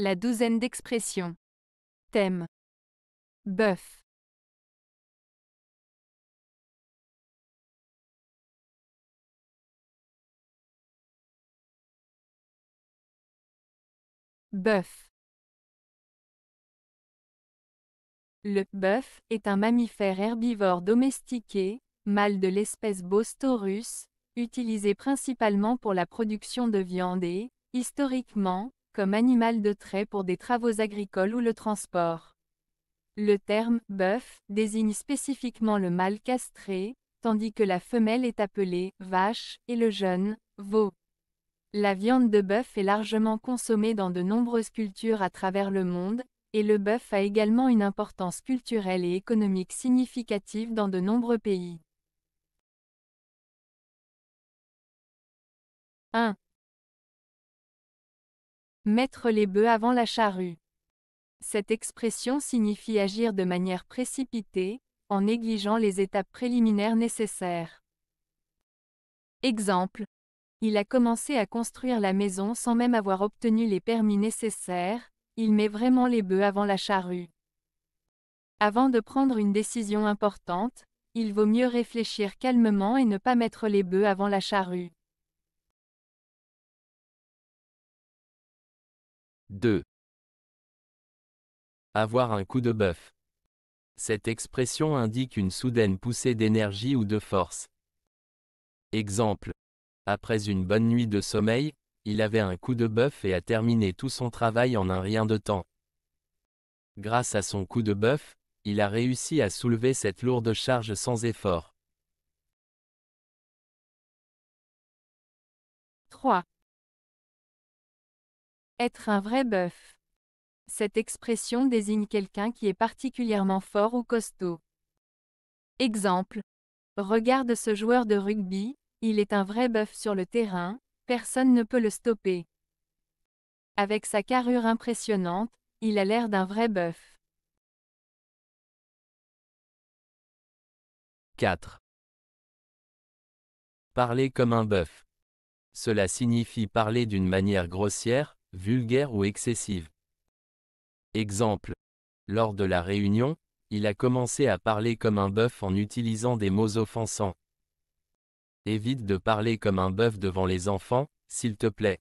La douzaine d'expressions. Thème. Bœuf. Bœuf. Le bœuf est un mammifère herbivore domestiqué, mâle de l'espèce Bostorus, utilisé principalement pour la production de viande et, historiquement, animal de trait pour des travaux agricoles ou le transport. Le terme bœuf désigne spécifiquement le mâle castré, tandis que la femelle est appelée vache et le jeune veau. La viande de bœuf est largement consommée dans de nombreuses cultures à travers le monde, et le bœuf a également une importance culturelle et économique significative dans de nombreux pays. 1. Mettre les bœufs avant la charrue. Cette expression signifie agir de manière précipitée, en négligeant les étapes préliminaires nécessaires. Exemple. Il a commencé à construire la maison sans même avoir obtenu les permis nécessaires, il met vraiment les bœufs avant la charrue. Avant de prendre une décision importante, il vaut mieux réfléchir calmement et ne pas mettre les bœufs avant la charrue. 2. Avoir un coup de bœuf. Cette expression indique une soudaine poussée d'énergie ou de force. Exemple. Après une bonne nuit de sommeil, il avait un coup de bœuf et a terminé tout son travail en un rien de temps. Grâce à son coup de bœuf, il a réussi à soulever cette lourde charge sans effort. 3. Être un vrai bœuf. Cette expression désigne quelqu'un qui est particulièrement fort ou costaud. Exemple. Regarde ce joueur de rugby, il est un vrai bœuf sur le terrain, personne ne peut le stopper. Avec sa carrure impressionnante, il a l'air d'un vrai bœuf. 4. Parler comme un bœuf. Cela signifie parler d'une manière grossière, vulgaire ou excessive. Exemple. Lors de la réunion, il a commencé à parler comme un bœuf en utilisant des mots offensants. Évite de parler comme un bœuf devant les enfants, s'il te plaît.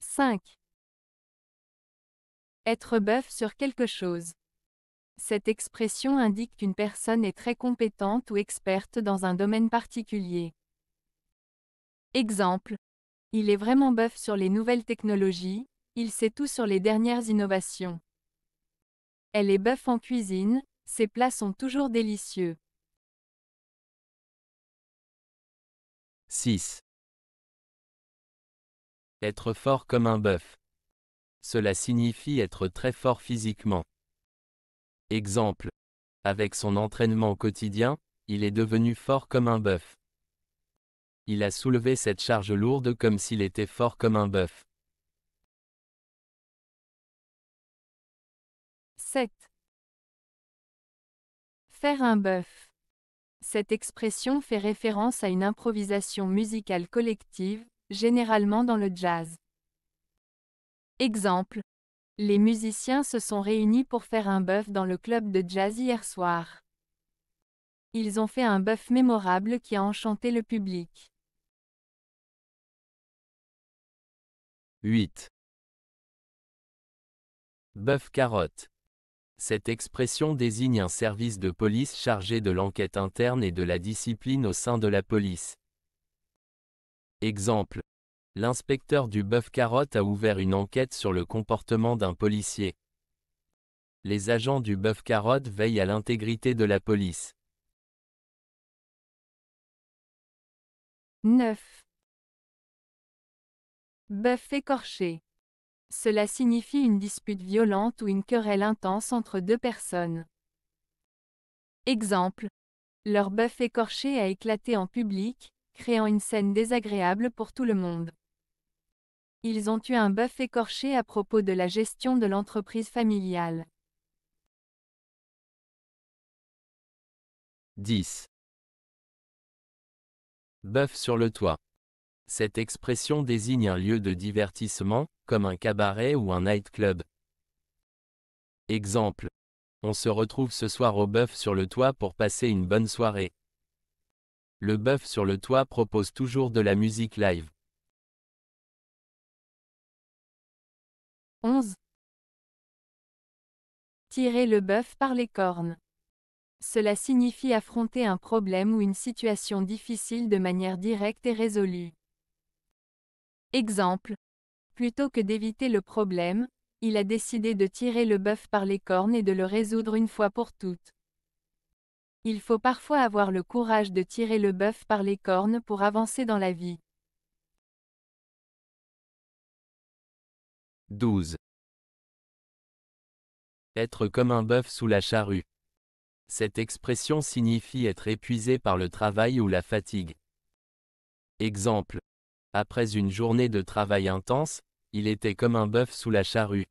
5. Être bœuf sur quelque chose. Cette expression indique qu'une personne est très compétente ou experte dans un domaine particulier. Exemple. Il est vraiment bœuf sur les nouvelles technologies, il sait tout sur les dernières innovations. Elle est bœuf en cuisine, ses plats sont toujours délicieux. 6. Être fort comme un bœuf. Cela signifie être très fort physiquement. Exemple. Avec son entraînement quotidien, il est devenu fort comme un bœuf. Il a soulevé cette charge lourde comme s'il était fort comme un bœuf. 7. Faire un bœuf. Cette expression fait référence à une improvisation musicale collective, généralement dans le jazz. Exemple. Les musiciens se sont réunis pour faire un bœuf dans le club de jazz hier soir. Ils ont fait un bœuf mémorable qui a enchanté le public. 8. Bœuf carotte. Cette expression désigne un service de police chargé de l'enquête interne et de la discipline au sein de la police. Exemple. L'inspecteur du bœuf carotte a ouvert une enquête sur le comportement d'un policier. Les agents du bœuf carotte veillent à l'intégrité de la police. 9. Bœuf écorché. Cela signifie une dispute violente ou une querelle intense entre deux personnes. Exemple. Leur bœuf écorché a éclaté en public, créant une scène désagréable pour tout le monde. Ils ont eu un bœuf écorché à propos de la gestion de l'entreprise familiale. 10. Bœuf sur le toit. Cette expression désigne un lieu de divertissement, comme un cabaret ou un nightclub. Exemple. On se retrouve ce soir au bœuf sur le toit pour passer une bonne soirée. Le bœuf sur le toit propose toujours de la musique live. 11. Tirer le bœuf par les cornes. Cela signifie affronter un problème ou une situation difficile de manière directe et résolue. Exemple. Plutôt que d'éviter le problème, il a décidé de tirer le bœuf par les cornes et de le résoudre une fois pour toutes. Il faut parfois avoir le courage de tirer le bœuf par les cornes pour avancer dans la vie. 12. Être comme un bœuf sous la charrue. Cette expression signifie être épuisé par le travail ou la fatigue. Exemple. Après une journée de travail intense, il était comme un bœuf sous la charrue.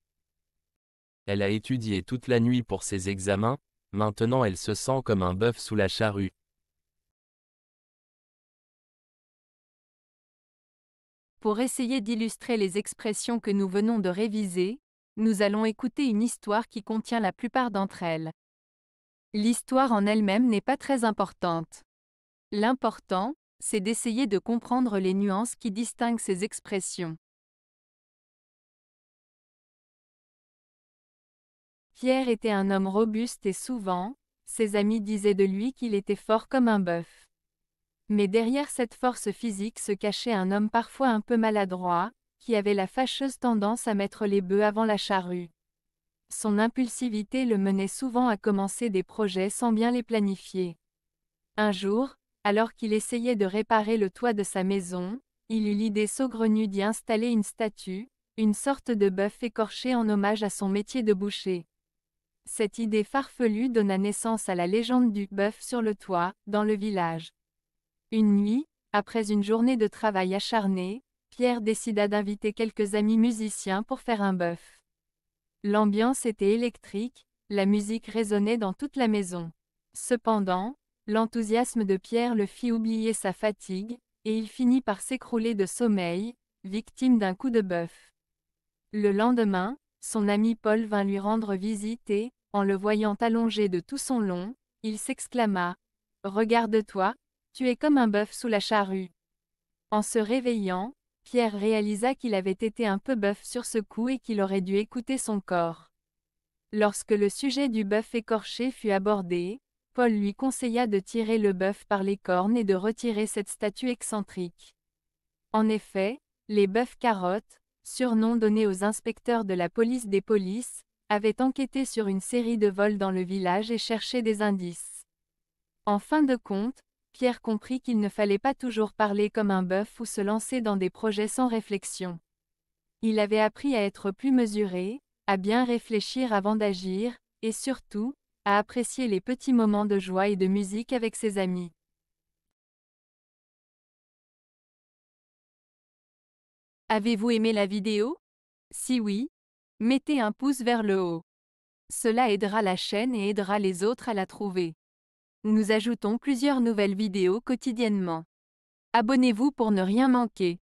Elle a étudié toute la nuit pour ses examens, maintenant elle se sent comme un bœuf sous la charrue. Pour essayer d'illustrer les expressions que nous venons de réviser, nous allons écouter une histoire qui contient la plupart d'entre elles. L'histoire en elle-même n'est pas très importante. L'important, c'est d'essayer de comprendre les nuances qui distinguent ces expressions. Pierre était un homme robuste et souvent, ses amis disaient de lui qu'il était fort comme un bœuf. Mais derrière cette force physique se cachait un homme parfois un peu maladroit, qui avait la fâcheuse tendance à mettre les bœufs avant la charrue. Son impulsivité le menait souvent à commencer des projets sans bien les planifier. Un jour, alors qu'il essayait de réparer le toit de sa maison, il eut l'idée saugrenue d'y installer une statue, une sorte de bœuf écorché en hommage à son métier de boucher. Cette idée farfelue donna naissance à la légende du bœuf sur le toit, dans le village. Une nuit, après une journée de travail acharné, Pierre décida d'inviter quelques amis musiciens pour faire un bœuf. L'ambiance était électrique, la musique résonnait dans toute la maison. Cependant, L'enthousiasme de Pierre le fit oublier sa fatigue, et il finit par s'écrouler de sommeil, victime d'un coup de bœuf. Le lendemain, son ami Paul vint lui rendre visite et, en le voyant allongé de tout son long, il s'exclama ⁇ Regarde-toi, tu es comme un bœuf sous la charrue !⁇ En se réveillant, Pierre réalisa qu'il avait été un peu bœuf sur ce coup et qu'il aurait dû écouter son corps. Lorsque le sujet du bœuf écorché fut abordé, Paul lui conseilla de tirer le bœuf par les cornes et de retirer cette statue excentrique. En effet, les bœufs carottes, surnom donné aux inspecteurs de la police des polices, avaient enquêté sur une série de vols dans le village et cherché des indices. En fin de compte, Pierre comprit qu'il ne fallait pas toujours parler comme un bœuf ou se lancer dans des projets sans réflexion. Il avait appris à être plus mesuré, à bien réfléchir avant d'agir, et surtout, à apprécier les petits moments de joie et de musique avec ses amis. Avez-vous aimé la vidéo Si oui, mettez un pouce vers le haut. Cela aidera la chaîne et aidera les autres à la trouver. Nous ajoutons plusieurs nouvelles vidéos quotidiennement. Abonnez-vous pour ne rien manquer.